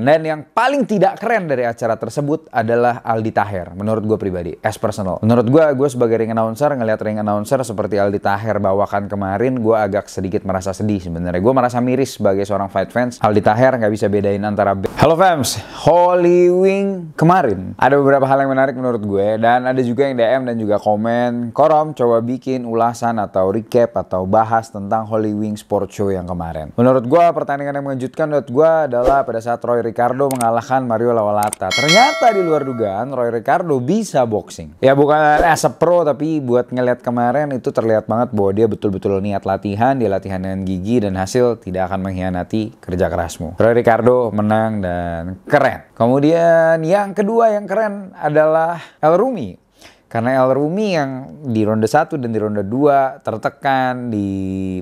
Dan yang paling tidak keren dari acara tersebut adalah Aldi Taher, menurut gue pribadi, as personal. Menurut gue, gue sebagai ring announcer, ngeliat ring announcer seperti Aldi Taher bawakan kemarin, gue agak sedikit merasa sedih sebenarnya. Gue merasa miris sebagai seorang fight fans. Aldi Taher nggak bisa bedain antara... Halo fans, Holy Wing kemarin. Ada beberapa hal yang menarik menurut gue, dan ada juga yang DM dan juga komen. Korom, coba bikin ulasan atau recap atau bahas tentang Holy Wing Sport Show yang kemarin. Menurut gue, pertandingan yang mengejutkan menurut gue adalah pada saat Roy Roy Ricardo mengalahkan Mario Lawalata. Ternyata di luar dugaan Roy Ricardo bisa boxing. Ya bukan as a pro tapi buat ngeliat kemarin itu terlihat banget bahwa dia betul-betul niat latihan, dia latihan dengan gigi dan hasil tidak akan mengkhianati kerja kerasmu. Roy Ricardo menang dan keren. Kemudian yang kedua yang keren adalah El Rumi. Karena El Rumi yang di ronde 1 dan di ronde 2 tertekan, di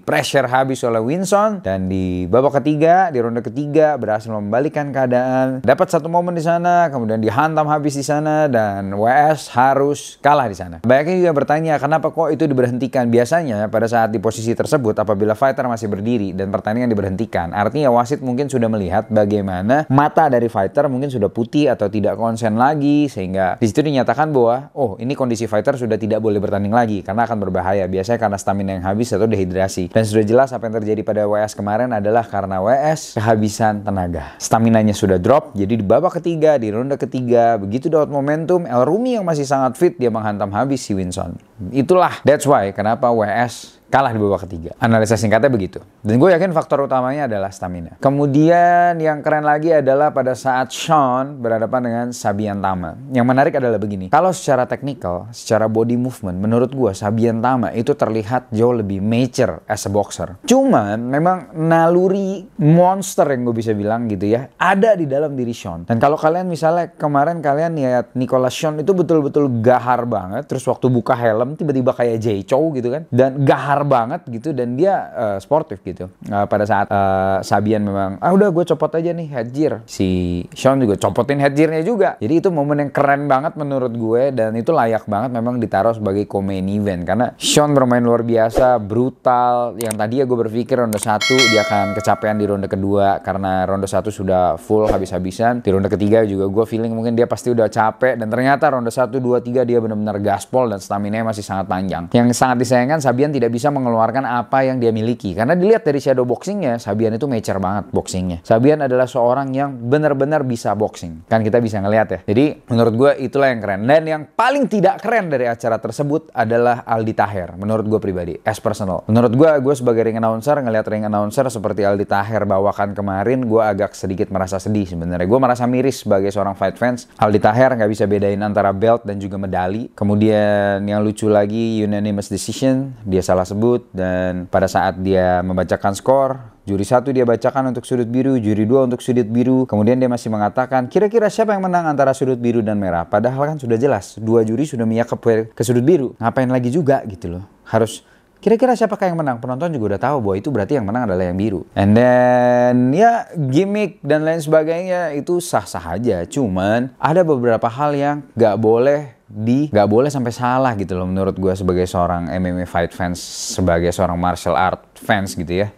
pressure habis oleh Winson dan di babak ketiga, di ronde ketiga berhasil membalikan keadaan. Dapat satu momen di sana, kemudian dihantam habis di sana dan WS harus kalah di sana. Banyaknya juga bertanya kenapa kok itu diberhentikan? Biasanya pada saat di posisi tersebut apabila fighter masih berdiri dan pertandingan diberhentikan, artinya wasit mungkin sudah melihat bagaimana mata dari fighter mungkin sudah putih atau tidak konsen lagi sehingga di situ dinyatakan bahwa oh ini kondisi fighter sudah tidak boleh bertanding lagi karena akan berbahaya. Biasanya karena stamina yang habis atau dehidrasi. Dan sudah jelas apa yang terjadi pada WS kemarin adalah karena WS kehabisan tenaga. Stamina-nya sudah drop, jadi di babak ketiga, di ronde ketiga, begitu dapat momentum, El Rumi yang masih sangat fit, dia menghantam habis si Winson. Itulah that's why kenapa WS kalah di babak ketiga. Analisa singkatnya begitu. Dan gue yakin faktor utamanya adalah stamina. Kemudian yang keren lagi adalah pada saat Sean berhadapan dengan Sabian Tama. Yang menarik adalah begini. Kalau secara teknikal, secara body movement, menurut gue Sabian Tama itu terlihat jauh lebih mature as a boxer. Cuman memang naluri monster yang gue bisa bilang gitu ya, ada di dalam diri Sean. Dan kalau kalian misalnya kemarin kalian lihat Nicholas Sean itu betul-betul gahar banget, terus waktu buka helm malam tiba-tiba kayak Jay Chou gitu kan dan gahar banget gitu dan dia uh, sportif gitu uh, pada saat uh, Sabian memang ah udah gue copot aja nih headgear si Sean juga copotin headgearnya juga jadi itu momen yang keren banget menurut gue dan itu layak banget memang ditaruh sebagai komen event karena Sean bermain luar biasa brutal yang tadi ya gue berpikir ronde satu dia akan kecapean di ronde kedua karena ronde satu sudah full habis-habisan di ronde ketiga juga gue feeling mungkin dia pasti udah capek dan ternyata ronde satu dua tiga dia benar-benar gaspol dan stamina masih masih sangat panjang. Yang sangat disayangkan Sabian tidak bisa mengeluarkan apa yang dia miliki. Karena dilihat dari shadow boxingnya, Sabian itu mecer banget boxingnya. Sabian adalah seorang yang benar-benar bisa boxing. Kan kita bisa ngelihat ya. Jadi menurut gue itulah yang keren. Dan yang paling tidak keren dari acara tersebut adalah Aldi Taher. Menurut gue pribadi, as personal. Menurut gue, gue sebagai ring announcer, ngelihat ring announcer seperti Aldi Taher bawakan kemarin, gue agak sedikit merasa sedih sebenarnya. Gue merasa miris sebagai seorang fight fans. Aldi Taher nggak bisa bedain antara belt dan juga medali. Kemudian yang lucu lagi unanimous decision, dia salah sebut dan pada saat dia membacakan skor, juri satu dia bacakan untuk sudut biru, juri dua untuk sudut biru. Kemudian dia masih mengatakan kira-kira siapa yang menang antara sudut biru dan merah. Padahal kan sudah jelas, dua juri sudah miyak ke, ke sudut biru. Ngapain lagi juga gitu loh. Harus Kira-kira siapakah yang menang? Penonton juga udah tahu bahwa itu berarti yang menang adalah yang biru. And then ya gimmick dan lain sebagainya itu sah-sah aja. Cuman ada beberapa hal yang gak boleh di gak boleh sampai salah gitu loh menurut gue sebagai seorang MMA fight fans sebagai seorang martial art fans gitu ya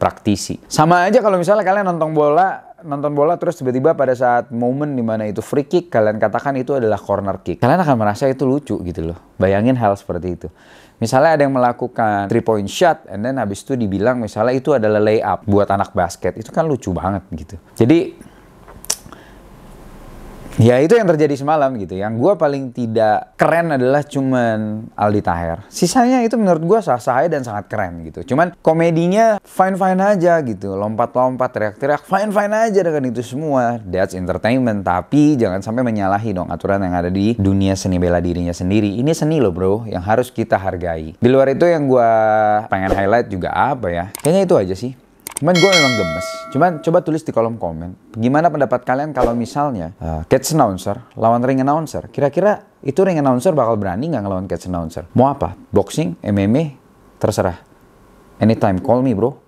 praktisi sama aja kalau misalnya kalian nonton bola nonton bola terus tiba-tiba pada saat momen dimana itu free kick kalian katakan itu adalah corner kick kalian akan merasa itu lucu gitu loh bayangin hal seperti itu misalnya ada yang melakukan three point shot and then habis itu dibilang misalnya itu adalah lay up buat anak basket itu kan lucu banget gitu jadi Ya itu yang terjadi semalam gitu. Yang gue paling tidak keren adalah cuman Aldi Taher. Sisanya itu menurut gue sah-sah dan sangat keren gitu. Cuman komedinya fine-fine aja gitu. Lompat-lompat, teriak-teriak, fine-fine aja dengan itu semua. That's entertainment. Tapi jangan sampai menyalahi dong aturan yang ada di dunia seni bela dirinya sendiri. Ini seni loh bro yang harus kita hargai. Di luar itu yang gue pengen highlight juga apa ya. Kayaknya itu aja sih. Cuman gue memang gemes. Cuman coba tulis di kolom komen. Gimana pendapat kalian kalau misalnya uh, eh, catch announcer lawan ring announcer? Kira-kira itu ring announcer bakal berani gak ngelawan catch announcer? Mau apa? Boxing, MMA, terserah. Anytime call me bro.